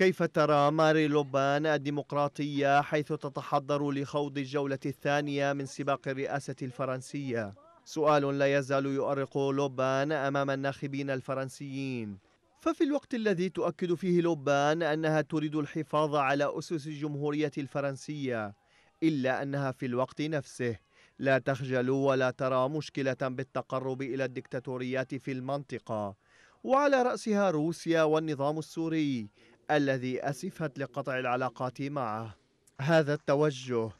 كيف ترى ماري لوبان الديمقراطية حيث تتحضر لخوض الجولة الثانية من سباق الرئاسة الفرنسية؟ سؤال لا يزال يؤرق لوبان أمام الناخبين الفرنسيين ففي الوقت الذي تؤكد فيه لوبان أنها تريد الحفاظ على أسس الجمهورية الفرنسية إلا أنها في الوقت نفسه لا تخجل ولا ترى مشكلة بالتقرب إلى الدكتاتوريات في المنطقة وعلى رأسها روسيا والنظام السوري الذي أسفت لقطع العلاقات معه هذا التوجه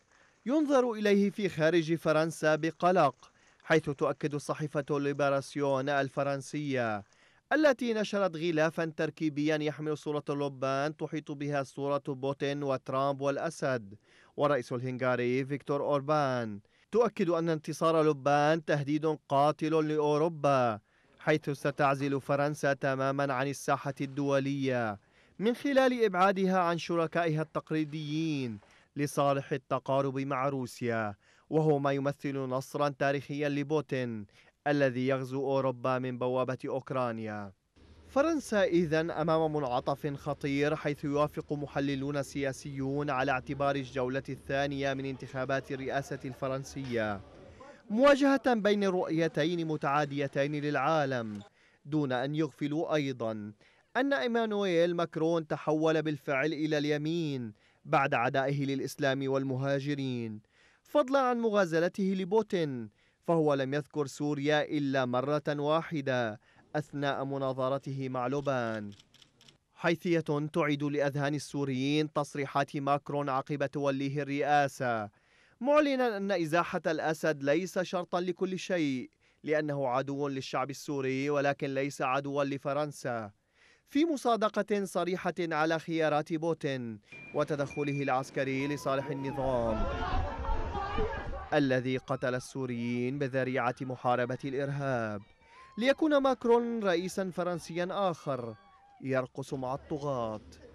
ينظر إليه في خارج فرنسا بقلق حيث تؤكد صحيفة ليبراسيون الفرنسية التي نشرت غلافا تركيبيا يحمل صورة لوبان تحيط بها صورة بوتين وترامب والأسد ورئيس الهنغاري فيكتور أوربان تؤكد أن انتصار لوبان تهديد قاتل لأوروبا حيث ستعزل فرنسا تماما عن الساحة الدولية من خلال إبعادها عن شركائها التقليديين لصالح التقارب مع روسيا وهو ما يمثل نصرا تاريخيا لبوتين الذي يغزو أوروبا من بوابة أوكرانيا فرنسا إذا أمام منعطف خطير حيث يوافق محللون سياسيون على اعتبار الجولة الثانية من انتخابات الرئاسة الفرنسية مواجهة بين رؤيتين متعاديتين للعالم دون أن يغفلوا أيضا أن إيمانويل ماكرون تحول بالفعل إلى اليمين بعد عدائه للإسلام والمهاجرين فضلا عن مغازلته لبوتين فهو لم يذكر سوريا إلا مرة واحدة أثناء مناظرته مع لوبان حيثية تعيد لأذهان السوريين تصريحات ماكرون عقب توليه الرئاسة معلنا أن إزاحة الأسد ليس شرطا لكل شيء لأنه عدو للشعب السوري ولكن ليس عدوا لفرنسا في مصادقة صريحة على خيارات بوتين وتدخله العسكري لصالح النظام الذي قتل السوريين بذريعة محاربة الإرهاب ليكون ماكرون رئيسا فرنسيا آخر يرقص مع الطغاة